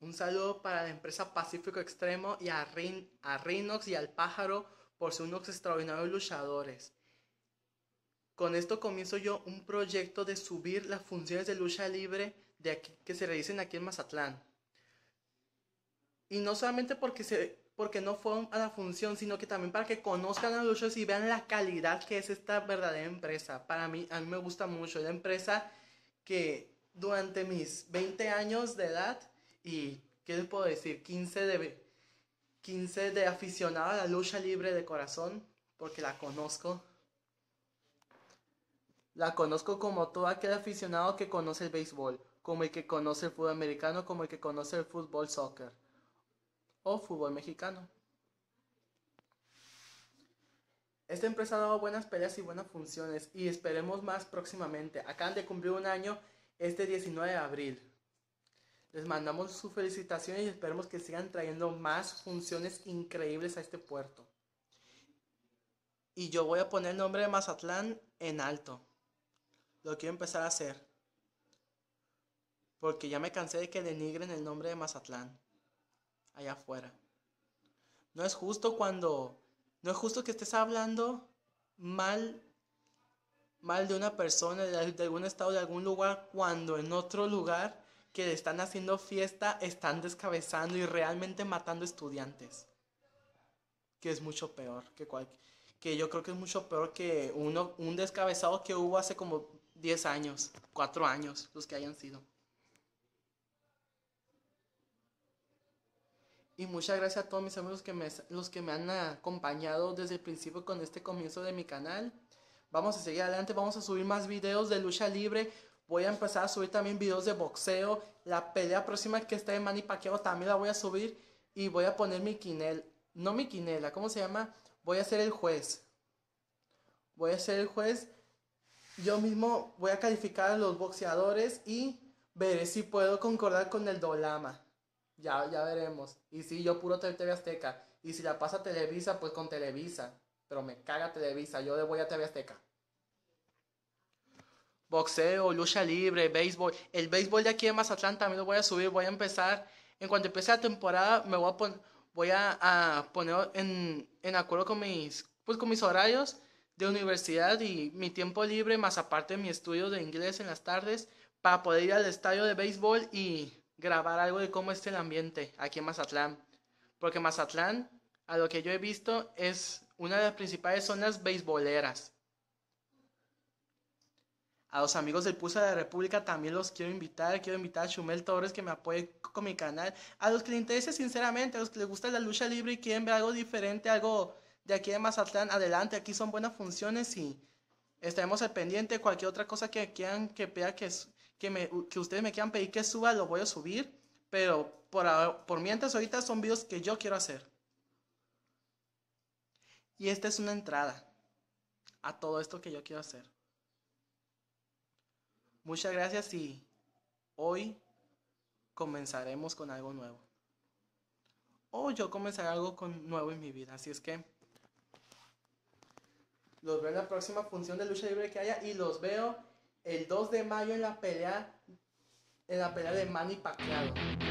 Un saludo para la empresa Pacífico Extremo y a, Rin, a Rinox y al pájaro por ser unos extraordinarios luchadores. Con esto comienzo yo un proyecto de subir las funciones de lucha libre de aquí, que se realicen aquí en Mazatlán. Y no solamente porque, se, porque no fueron a la función, sino que también para que conozcan a los luchadores y vean la calidad que es esta verdadera empresa. Para mí, a mí me gusta mucho. la empresa que durante mis 20 años de edad y, ¿qué les puedo decir? 15 de, 15 de aficionada a la lucha libre de corazón, porque la conozco. La conozco como todo aquel aficionado que conoce el béisbol, como el que conoce el fútbol americano, como el que conoce el fútbol soccer o fútbol mexicano. Esta empresa ha dado buenas peleas y buenas funciones y esperemos más próximamente. han de cumplir un año este 19 de abril. Les mandamos sus felicitaciones y esperemos que sigan trayendo más funciones increíbles a este puerto. Y yo voy a poner el nombre de Mazatlán en alto. Lo quiero empezar a hacer. Porque ya me cansé de que denigren el nombre de Mazatlán. Allá afuera. No es justo cuando... No es justo que estés hablando mal mal de una persona, de algún estado, de algún lugar, cuando en otro lugar que están haciendo fiesta están descabezando y realmente matando estudiantes. Que es mucho peor que cual, que yo creo que es mucho peor que uno un descabezado que hubo hace como 10 años, 4 años, los que hayan sido. Y muchas gracias a todos mis amigos que los que me han acompañado desde el principio con este comienzo de mi canal. Vamos a seguir adelante, vamos a subir más videos de lucha libre. Voy a empezar a subir también videos de boxeo. La pelea próxima que está de Manny Pacquiao también la voy a subir. Y voy a poner mi quinela. No mi quinela, ¿cómo se llama? Voy a ser el juez. Voy a ser el juez. Yo mismo voy a calificar a los boxeadores y veré si puedo concordar con el Dolama. Ya, ya veremos. Y si yo puro TV Azteca. Y si la pasa Televisa, pues con Televisa. Pero me caga Televisa, yo le voy a TV Azteca boxeo, lucha libre, béisbol. El béisbol de aquí en Mazatlán también lo voy a subir, voy a empezar. En cuanto empiece la temporada, me voy a, poner en, acuerdo con mis, pues, con mis horarios de universidad y mi tiempo libre, más aparte de mi estudio de inglés en las tardes, para poder ir al estadio de béisbol y grabar algo de cómo es el ambiente aquí en Mazatlán. Porque Mazatlán, a lo que yo he visto, es una de las principales zonas beisboleras. A los amigos del Pulso de la República también los quiero invitar. Quiero invitar a Chumel Torres que me apoye con mi canal. A los que les interese, sinceramente, a los que les gusta la lucha libre y quieren ver algo diferente, algo de aquí de Mazatlán, adelante. Aquí son buenas funciones y estaremos al pendiente. Cualquier otra cosa que quieran que que, que, me, que ustedes me quieran pedir que suba, lo voy a subir. Pero por, por mientras, ahorita son videos que yo quiero hacer. Y esta es una entrada a todo esto que yo quiero hacer. Muchas gracias y hoy comenzaremos con algo nuevo. Hoy yo comenzaré algo con, nuevo en mi vida, así es que los veo en la próxima función de lucha libre que haya y los veo el 2 de mayo en la pelea en la pelea de Manny Pacquiao.